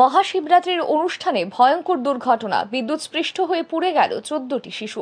মহাশিবরাত্রির অনুষ্ঠানে ভয়ঙ্কর দুর্ঘটনা বিদ্যুৎস্পৃষ্ট হয়ে পুড়ে গেল চোদ্দটি শিশু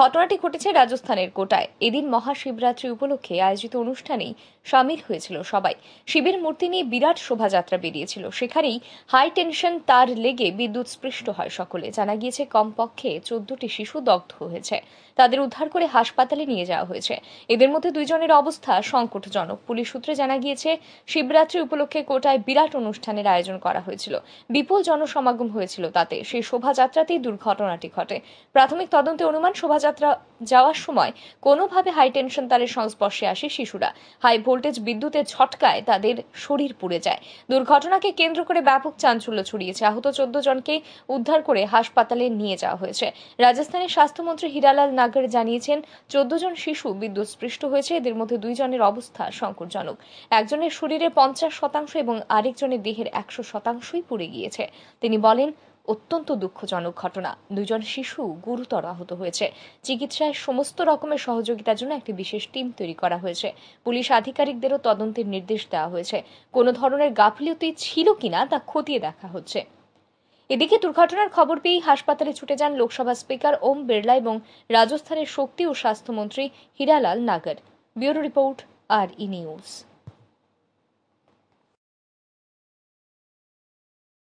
ঘটনাটি ঘটেছে রাজস্থানের কোটায় এদিন মহাশিবরাত্রি উপলক্ষে আয়োজিত অনুষ্ঠানেই সামিল হয়েছিল সবাই শিবের মূর্তি নিয়ে বিরাট শোভাযাত্রা বেরিয়েছিল সেখানেই হাই টেনশন তার লেগে বিদ্যুৎস্পৃষ্ট হয় সকলে জানা গিয়েছে কমপক্ষে চোদ্দটি শিশু দগ্ধ হয়েছে তাদের উদ্ধার করে হাসপাতালে নিয়ে যাওয়া হয়েছে এদের মধ্যে দুইজনের অবস্থা সংকটজনক পুলিশ সূত্রে জানা গিয়েছে শিবরাত্রি উপলক্ষে কোটায় বিরাট অনুষ্ঠানের আয়োজন করা হয়েছিল বিপুল জনসমাগম হয়েছিল তাতে সেই শোভাযাত্রাতেই দুর্ঘটনাটি ঘটে প্রাথমিক তদন্তে অনুমান শোভাযাত্রা যাওয়ার সময় কোনোভাবে হাই টেনশন তারের সংস্পর্শে আসে শিশুরা হাই ভোল্টেজ বিদ্যুতের ছটকায় তাদের শরীর পুড়ে যায় দুর্ঘটনাকে কেন্দ্র করে ব্যাপক চাঞ্চল্য ছড়িয়েছে আহত চোদ্দ জনকে উদ্ধার করে হাসপাতালে নিয়ে যাওয়া হয়েছে রাজস্থানের স্বাস্থ্যমন্ত্রী হিরালাল নাগর জানিয়েছেন চোদ্দ জন শিশু বিদ্যুৎ স্পৃষ্ট হয়েছে এদের মধ্যে দুইজনের অবস্থা সংকটজনক একজনের শরীরে পঞ্চাশ শতাংশ এবং আরেকজনের দেহের একশো শতাংশই পড়ে গিয়েছে তিনি বলেন অত্যন্ত দুঃখজনক ঘটনা দুজন শিশু গুরুতর আহত হয়েছে চিকিৎসায় সমস্ত রকমের সহযোগিতার জন্য একটি বিশেষ টিম তৈরি করা হয়েছে পুলিশ আধিকারিকদেরও তদন্তের নির্দেশ দেওয়া হয়েছে কোনো ধরনের গাফিলতি ছিল কিনা তা খতিয়ে দেখা হচ্ছে এদিকে দুর্ঘটনার খবর পেয়েই হাসপাতালে ছুটে যান লোকসভা স্পিকার ওম বিড়লা এবং রাজস্থানের শক্তি ও স্বাস্থ্যমন্ত্রী হীরালাল নাগর ব্যুরো রিপোর্ট আর ই নিউজ